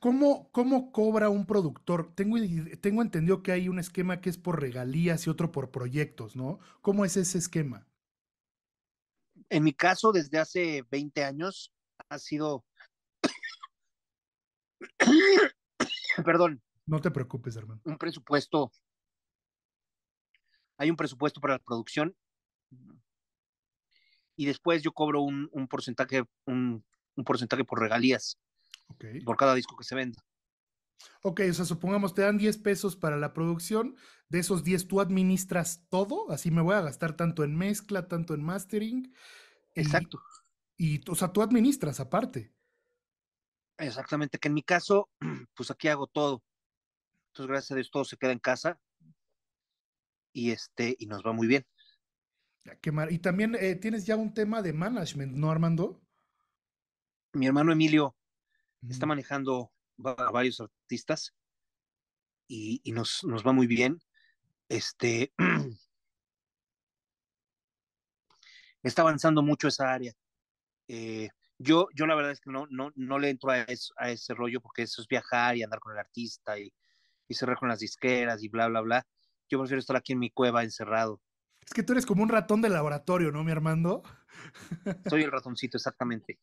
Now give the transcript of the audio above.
¿Cómo, cobra un productor? Tengo, tengo entendido que hay un esquema que es por regalías y otro por proyectos, ¿no? ¿Cómo es ese esquema? En mi caso, desde hace 20 años, ha sido... Perdón. No te preocupes, hermano. Un presupuesto. Hay un presupuesto para la producción y después yo cobro un, porcentaje, un porcentaje por regalías por cada disco que se venda. Ok, o sea, supongamos te dan 10 pesos para la producción, de esos 10 tú administras todo, así me voy a gastar tanto en mezcla, tanto en mastering. Exacto. Y, o sea, tú administras aparte. Exactamente, que en mi caso, pues aquí hago todo. Entonces, gracias a Dios, todo se queda en casa y este, y nos va muy bien. Ah, qué Y también eh, tienes ya un tema de management, ¿no, Armando? Mi hermano Emilio Está mm. manejando a varios artistas y, nos, va muy bien. Este está avanzando mucho esa área. Eh, yo, yo la verdad es que no, no, no le entro a, ese rollo porque eso es viajar y andar con el artista y, cerrar con las disqueras y bla, bla, bla. Yo prefiero estar aquí en mi cueva encerrado. Es que tú eres como un ratón de laboratorio, ¿no, mi Armando? Soy el ratoncito, exactamente.